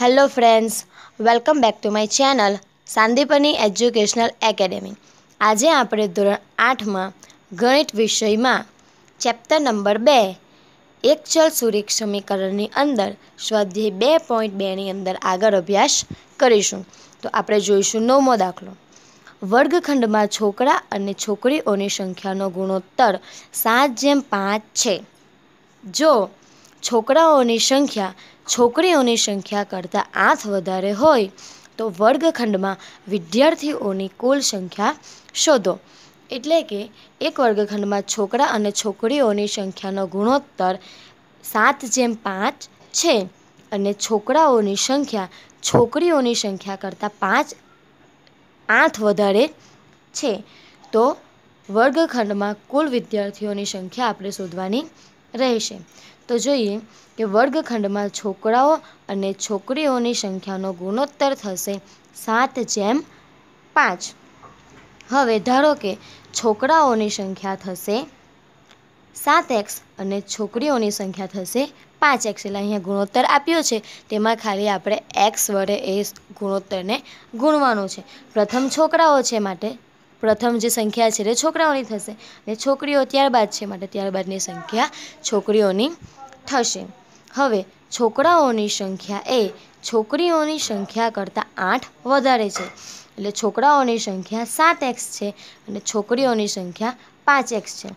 hello friends welcome back to my channel Sandipani educational academy આજે આપણે ધોરણ આઠમાં ગણિત વિષયમાં ચેપ્ટર નંબર બે એક ચલ સુરેખ સમીકરણની અંદર સ્વાધ્યાય બે પોઈન્ટ બેની અંદર આગળ અભ્યાસ કરીશું તો આપણે જોઈશું નવમો દાખલો વર્ગખંડમાં છોકરા અને છોકરીઓની સંખ્યાનો ગુણોત્તર સાત જેમ પાંચ છે જો છોકરાઓની સંખ્યા છોકરીઓની સંખ્યા કરતાં આઠ વધારે હોય તો વર્ગખંડમાં વિદ્યાર્થીઓની કુલ સંખ્યા શોધો એટલે કે એક વર્ગખંડમાં છોકરા અને છોકરીઓની સંખ્યાનો ગુણોત્તર સાત જેમ પાંચ છે અને છોકરાઓની સંખ્યા છોકરીઓની સંખ્યા કરતાં પાંચ આઠ વધારે છે તો વર્ગખંડમાં કુલ વિદ્યાર્થીઓની સંખ્યા આપણે શોધવાની રહેશે તો જોઈએ કે વર્ગખંડમાં છોકરાઓ અને છોકરીઓની સંખ્યાનો ગુણોત્તર થશે સાત જેમ પાંચ હવે ધારો કે છોકરાઓની સંખ્યા થશે સાત એક્સ અને છોકરીઓની સંખ્યા થશે પાંચ એક્સ એટલે અહીંયા ગુણોત્તર આપ્યો છે તેમાં ખાલી આપણે એક્સ વડે એ ગુણોત્તરને ગુણવાનું છે પ્રથમ છોકરાઓ છે માટે પ્રથમ જે સંખ્યા છે એ છોકરાઓની થશે અને છોકરીઓ ત્યારબાદ છે માટે ત્યારબાદની સંખ્યા છોકરીઓની થશે હવે છોકરાઓની સંખ્યા એ છોકરીઓની સંખ્યા કરતાં આઠ વધારે છે એટલે છોકરાઓની સંખ્યા સાત એક્સ છે અને છોકરીઓની સંખ્યા પાંચ એક્સ છે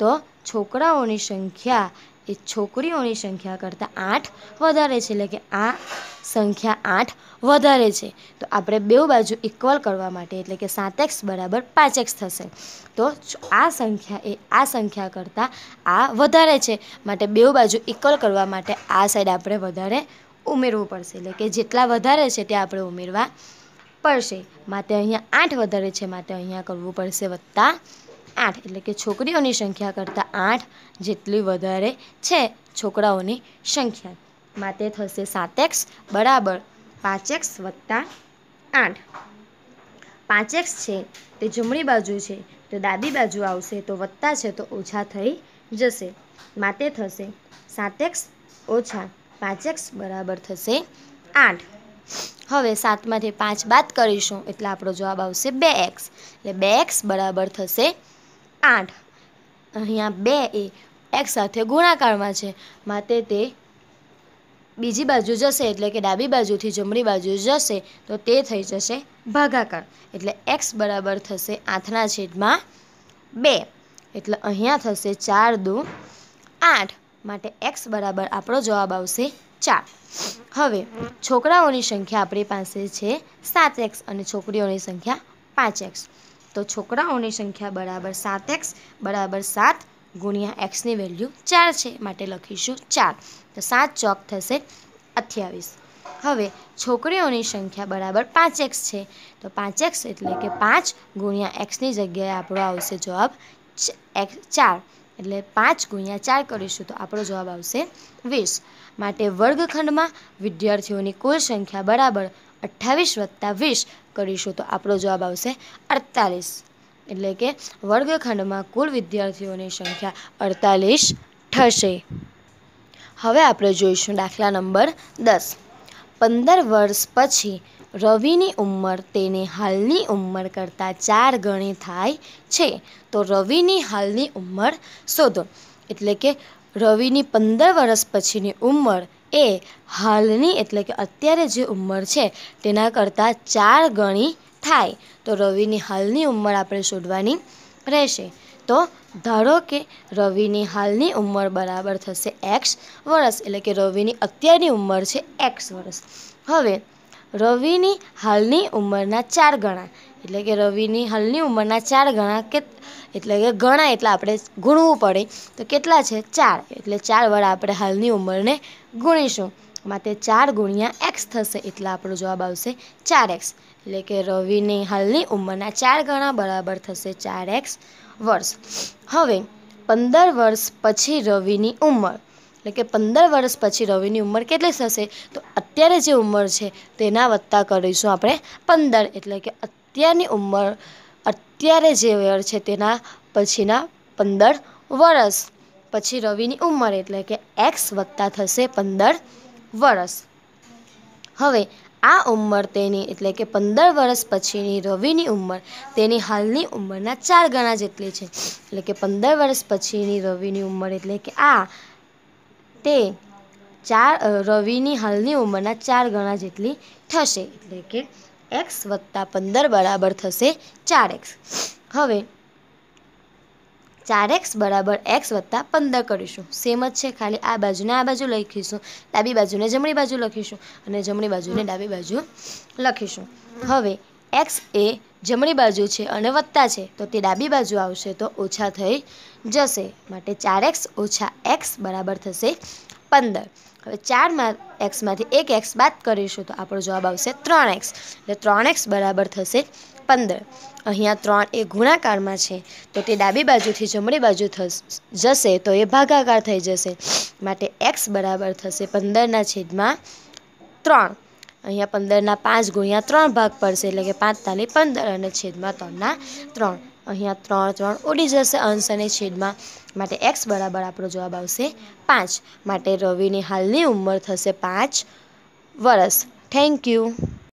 તો છોકરાઓની સંખ્યા એ છોકરીઓની સંખ્યા કરતાં આઠ વધારે છે એટલે કે આ સંખ્યા આઠ વધારે છે તો આપણે બે બાજુ ઇક્વલ કરવા માટે એટલે કે સાત એક્સ બરાબર પાંચ એક્સ થશે તો આ સંખ્યા એ આ સંખ્યા કરતાં આ વધારે છે માટે બે બાજુ ઇક્વલ કરવા માટે આ સાઈડ આપણે વધારે ઉમેરવું પડશે એટલે કે જેટલા વધારે છે તે આપણે ઉમેરવા પડશે માટે અહીંયા આઠ વધારે છે માટે અહીંયા કરવું પડશે વત્તા આઠ એટલે કે છોકરીઓની સંખ્યા કરતાં આઠ જેટલી વધારે છે છોકરાઓની સંખ્યા માટે થશે સાત એક્સ બરાબર પાંચ એક્સ વત્તા આઠ પાંચ એક્સ છે તે જમણી બાજુ છે તો ડાબી બાજુ આવશે તો વત્તા છે તો ઓછા થઈ જશે માટે થશે સાત એક્સ ઓછા પાંચ એક્સ બરાબર થશે આઠ હવે સાતમાંથી પાંચ બાદ કરીશું એટલે આપણો જવાબ આવશે બે એક્સ એટલે બે એક્સ બરાબર થશે આઠ અહીંયા બે એ એક્સ સાથે ગુણાકારમાં છે માટે તે બીજી બાજુ જશે એટલે કે ડાબી બાજુથી જમણી બાજુ જશે તો તે થઈ જશે ભાગાકાર એટલે એક્સ બરાબર થશે આઠના છેદમાં બે એટલે અહીંયા થશે ચાર દુ આઠ માટે એક્સ બરાબર આપણો જવાબ આવશે ચાર હવે છોકરાઓની સંખ્યા આપણી પાસે છે સાત એક્સ અને છોકરીઓની સંખ્યા પાંચ એક્સ તો છોકરાઓની સંખ્યા બરાબર સાત એક્સ બરાબર સાત ગુણ્યા એક્સની વેલ્યુ ચાર છે માટે લખીશું ચાર તો સાત ચોક થશે અઠ્યાવીસ હવે છોકરીઓની સંખ્યા બરાબર પાંચ એક્સ છે તો પાંચ એક્સ એટલે કે પાંચ ગુણ્યા એક્સની જગ્યાએ આપણો આવશે જવાબ ચાર એટલે પાંચ ગુણ્યા ચાર કરીશું તો આપણો જવાબ આવશે વીસ માટે વર્ગખંડમાં વિદ્યાર્થીઓની કુલ સંખ્યા બરાબર અઠ્ઠાવીસ વત્તા વીસ કરીશું તો આપણો જવાબ આવશે અડતાલીસ એટલે કે વર્ગખંડમાં કુલ વિદ્યાર્થીઓની સંખ્યા અડતાલીસ થશે હવે આપણે જોઈશું દાખલા નંબર દસ પંદર વર્ષ પછી રવિની ઉંમર તેની હાલની ઉંમર કરતાં ચાર ગણી થાય છે તો રવિની હાલની ઉંમર શોધો એટલે કે રવિની પંદર વર્ષ પછીની ઉંમર એ હાલની એટલે કે અત્યારે જે ઉંમર છે તેના કરતાં ચાર ગણી થાય તો રવિની હાલની ઉંમર આપણે શોધવાની રહેશે તો ધારો કે રવિની હાલની ઉંમર બરાબર થશે એક્સ વર્ષ એટલે કે રવિની અત્યારની ઉંમર છે એક્સ વર્ષ હવે રવિની હાલની ઉંમરના ચાર ગણા એટલે કે રવિની હાલની ઉંમરના ચાર ગણા કે એટલે કે ગણા એટલે આપણે ગુણવું પડે તો કેટલા છે ચાર એટલે ચાર વડે આપણે હાલની ઉંમરને ગુણીશું માટે ચાર ગુણ્યા એક્સ થશે એટલે આપણો જવાબ આવશે ચાર એક્સ એટલે કે રવિની હાલની ઉંમરના ચાર ગણા બરાબર થશે ચાર એક્સ વર્ષ હવે પંદર વર્ષ પછી રવિની ઉંમર એટલે કે પંદર વર્ષ પછી રવિની ઉંમર કેટલી થશે તો અત્યારે જે ઉંમર છે તેના વત્તા કરીશું આપણે પંદર એટલે કે અત્યારની ઉંમર અત્યારે જે વયર છે તેના પછીના પંદર વરસ પછી રવિની ઉંમર એટલે કે એક્સ વત્તા થશે પંદર વરસ હવે આ ઉંમર તેની એટલે કે પંદર વર્ષ પછીની રવિની ઉંમર તેની હાલની ઉંમરના ચાર ગણા જેટલી છે એટલે કે પંદર વર્ષ પછીની રવિની ઉંમર એટલે કે આ તે ચાર રવિની હાલની ઉંમરના ચાર ગણા જેટલી થશે એટલે કે એક્સ વત્તા પંદર બરાબર થશે ચાર એક્સ હવે ચાર એક્સ બરાબર એક્સ વત્તા પંદર કરીશું સેમ જ છે ખાલી આ બાજુને આ બાજુ લખીશું ડાબી બાજુને જમણી બાજુ લખીશું અને જમણી બાજુને ડાબી બાજુ લખીશું હવે એક્સ એ જમણી બાજુ છે અને વત્તા છે તો તે ડાબી બાજુ આવશે તો ઓછા થઈ જશે માટે ચાર એક્સ ઓછા એક્સ બરાબર થશે પંદર હવે ચારમાં એક્સમાંથી એક એક્સ બાદ કરીશું તો આપણો જવાબ આવશે ત્રણ એક્સ એટલે ત્રણ એક્સ બરાબર થશે પંદર અહીંયા ત્રણ એ ગુણાકારમાં છે તો તે ડાબી બાજુથી જમણી બાજુ થશે જશે તો એ ભાગાકાર થઈ જશે માટે એક્સ બરાબર થશે પંદરના છેદમાં ત્રણ અહીંયા પંદરના પાંચ ગુણ્યા ત્રણ ભાગ પડશે એટલે કે પાંચ તાલી પંદર અને છેદમાં ત્રણના ત્રણ અહીંયા ત્રણ ત્રણ ઉડી જશે અંશ અને છેદમાં માટે એક્સ બરાબર આપણો જવાબ આવશે પાંચ માટે રવિની હાલની ઉંમર થશે પાંચ વર્ષ થેન્ક યુ